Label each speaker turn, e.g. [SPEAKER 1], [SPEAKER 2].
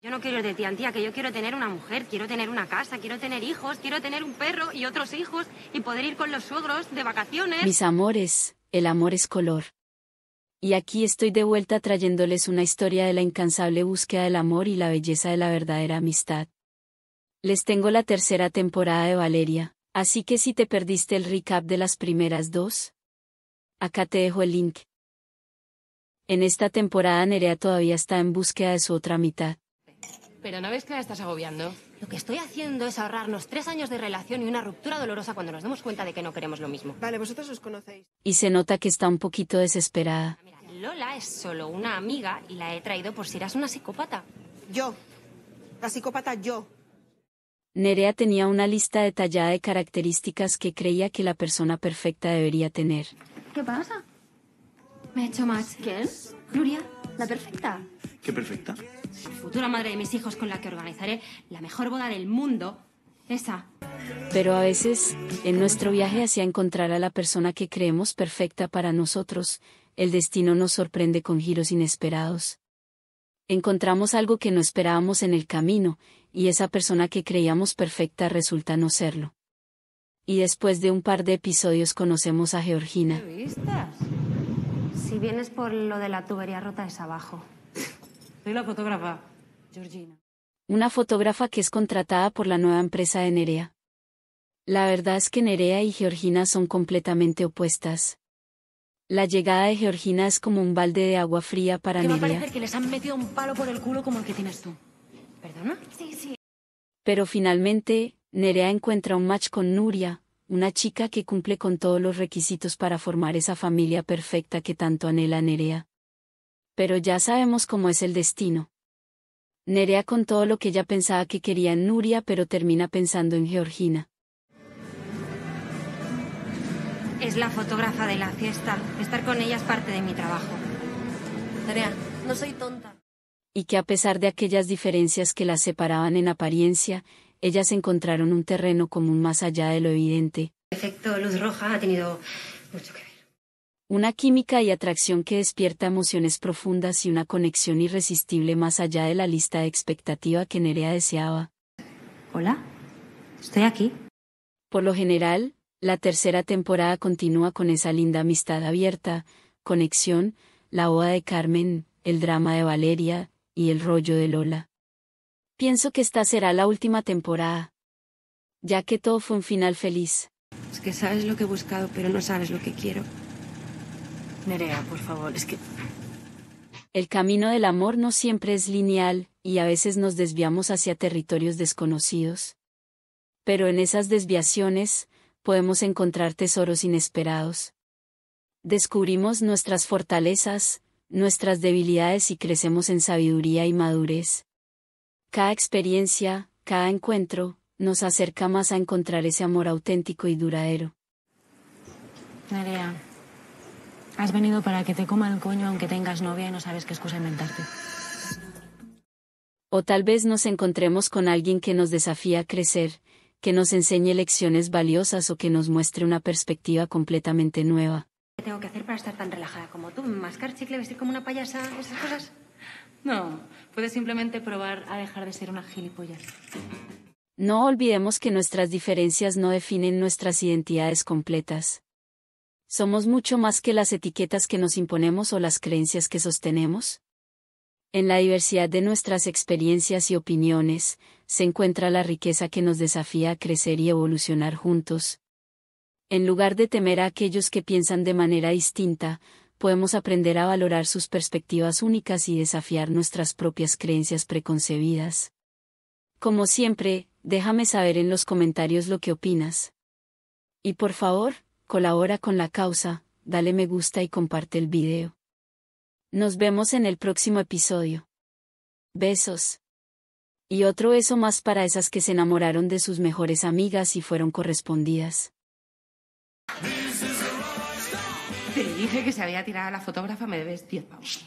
[SPEAKER 1] Yo no quiero de tía tía, que yo quiero tener una mujer, quiero tener una casa, quiero tener hijos, quiero tener un perro y otros hijos y poder ir con los suegros de vacaciones. Mis amores, el amor es color. Y aquí estoy de vuelta trayéndoles una historia de la incansable búsqueda del amor y la belleza de la verdadera amistad. Les tengo la tercera temporada de Valeria, así que si te perdiste el recap de las primeras dos, acá te dejo el link. En esta temporada Nerea todavía está en búsqueda de su otra mitad pero ¿no ves que la estás agobiando? Lo que estoy haciendo es ahorrarnos tres años de relación y una ruptura dolorosa cuando nos demos cuenta de que no queremos lo mismo. Vale, vosotros os conocéis. Y se nota que está un poquito desesperada. Lola es solo una amiga y la he traído por si eras una psicópata. Yo. La psicópata yo. Nerea tenía una lista detallada de características que creía que la persona perfecta debería tener. ¿Qué pasa? Me he hecho más. ¿Quién? Gloria, la perfecta perfecta. Futura madre de mis hijos con la que organizaré la mejor boda del mundo. Esa. Pero a veces, en nuestro viaje hacia encontrar a la persona que creemos perfecta para nosotros, el destino nos sorprende con giros inesperados. Encontramos algo que no esperábamos en el camino, y esa persona que creíamos perfecta resulta no serlo. Y después de un par de episodios conocemos a Georgina. Si vienes por lo de la tubería rota es abajo. Soy la fotógrafa, Georgina. Una fotógrafa que es contratada por la nueva empresa de Nerea. La verdad es que Nerea y Georgina son completamente opuestas. La llegada de Georgina es como un balde de agua fría para Nerea. Me parece que les han metido un palo por el culo como el que tienes tú. ¿Perdona? Sí, sí. Pero finalmente, Nerea encuentra un match con Nuria, una chica que cumple con todos los requisitos para formar esa familia perfecta que tanto anhela Nerea pero ya sabemos cómo es el destino. Nerea con todo lo que ella pensaba que quería en Nuria, pero termina pensando en Georgina. Es la fotógrafa de la fiesta. Estar con ella es parte de mi trabajo. Nerea, no soy tonta. Y que a pesar de aquellas diferencias que las separaban en apariencia, ellas encontraron un terreno común más allá de lo evidente. efecto luz roja ha tenido mucho que una química y atracción que despierta emociones profundas y una conexión irresistible más allá de la lista de expectativa que Nerea deseaba. Hola, estoy aquí. Por lo general, la tercera temporada continúa con esa linda amistad abierta, conexión, la boda de Carmen, el drama de Valeria, y el rollo de Lola. Pienso que esta será la última temporada, ya que todo fue un final feliz. Es que sabes lo que he buscado, pero no sabes lo que quiero. Nerea, por favor, es que... El camino del amor no siempre es lineal, y a veces nos desviamos hacia territorios desconocidos. Pero en esas desviaciones, podemos encontrar tesoros inesperados. Descubrimos nuestras fortalezas, nuestras debilidades y crecemos en sabiduría y madurez. Cada experiencia, cada encuentro, nos acerca más a encontrar ese amor auténtico y duradero. Nerea. Has venido para que te coma el coño aunque tengas novia y no sabes qué excusa inventarte. O tal vez nos encontremos con alguien que nos desafía a crecer, que nos enseñe lecciones valiosas o que nos muestre una perspectiva completamente nueva. ¿Qué tengo que hacer para estar tan relajada como tú? ¿Mascar chicle, vestir como una payasa, esas cosas? No, puedes simplemente probar a dejar de ser una gilipollas. No olvidemos que nuestras diferencias no definen nuestras identidades completas. ¿Somos mucho más que las etiquetas que nos imponemos o las creencias que sostenemos? En la diversidad de nuestras experiencias y opiniones, se encuentra la riqueza que nos desafía a crecer y evolucionar juntos. En lugar de temer a aquellos que piensan de manera distinta, podemos aprender a valorar sus perspectivas únicas y desafiar nuestras propias creencias preconcebidas. Como siempre, déjame saber en los comentarios lo que opinas. Y por favor, colabora con la causa, dale me gusta y comparte el video. Nos vemos en el próximo episodio. Besos. Y otro eso más para esas que se enamoraron de sus mejores amigas y fueron correspondidas. Te dije que se había tirado la fotógrafa, me debes 10 pavos.